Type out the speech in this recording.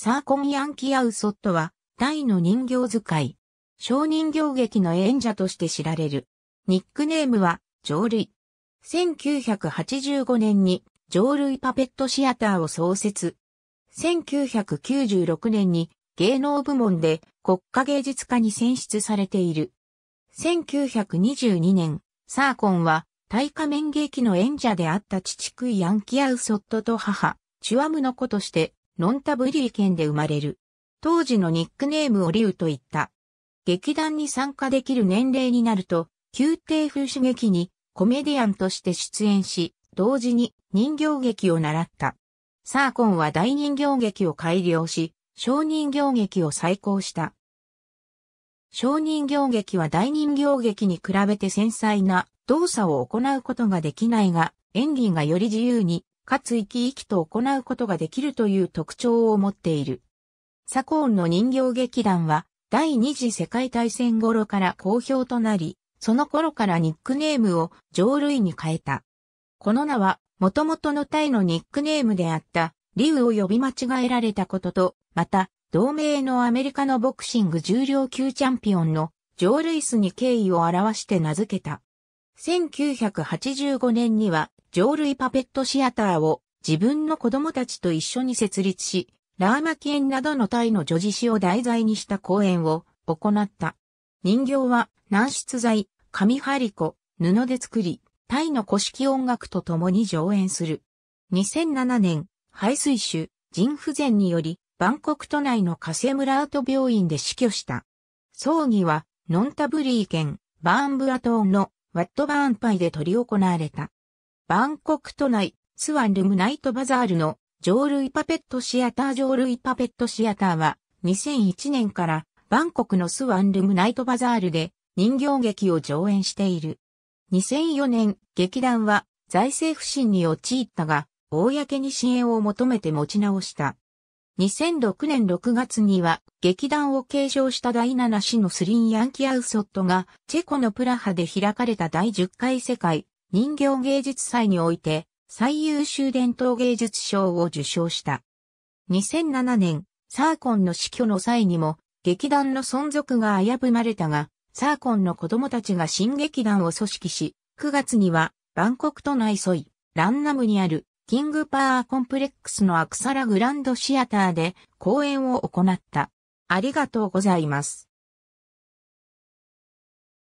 サーコン・ヤンキ・アウソットは、タイの人形使い、小人形劇の演者として知られる。ニックネームは、上類。1985年に、上類パペットシアターを創設。1996年に、芸能部門で国家芸術家に選出されている。1922年、サーコンは、大仮面劇の演者であった父クイヤンキアウソットと母、チュアムの子として、ロンタブリー県で生まれる。当時のニックネームをリュウと言った。劇団に参加できる年齢になると、宮廷風刺劇にコメディアンとして出演し、同時に人形劇を習った。サーコンは大人形劇を改良し、小人形劇を再興した。小人形劇は大人形劇に比べて繊細な動作を行うことができないが、演技がより自由にかつ生き生きと行うことができるという特徴を持っている。サコーンの人形劇団は第二次世界大戦頃から好評となり、その頃からニックネームを上類に変えた。この名は元々のタイのニックネームであったリウを呼び間違えられたことと、また同盟のアメリカのボクシング重量級チャンピオンのジョー・ルイスに敬意を表して名付けた。1985年には、浄瑠璃パペットシアターを自分の子供たちと一緒に設立し、ラーマキエンなどのタイの女児詩を題材にした講演を行った。人形は軟質材、紙張り子、布で作り、タイの古式音楽と共に上演する。2007年、排水種、腎不全により、バンコク都内のカセムラート病院で死去した。葬儀は、ノンタブリー県、バーンブア島のワットバーンパイで執り行われた。バンコク都内、スワンルムナイトバザールの上類パペットシアター上類パペットシアターは2001年からバンコクのスワンルムナイトバザールで人形劇を上演している。2004年、劇団は財政不振に陥ったが、公に支援を求めて持ち直した。2006年6月には劇団を継承した第7子のスリン・ヤンキアウソットがチェコのプラハで開かれた第10回世界人形芸術祭において最優秀伝統芸術賞を受賞した。2007年、サーコンの死去の際にも劇団の存続が危ぶまれたが、サーコンの子供たちが新劇団を組織し、9月にはバンコク都内沿い、ランナムにあるキングパワーコンプレックスのアクサラグランドシアターで公演を行った。ありがとうございます。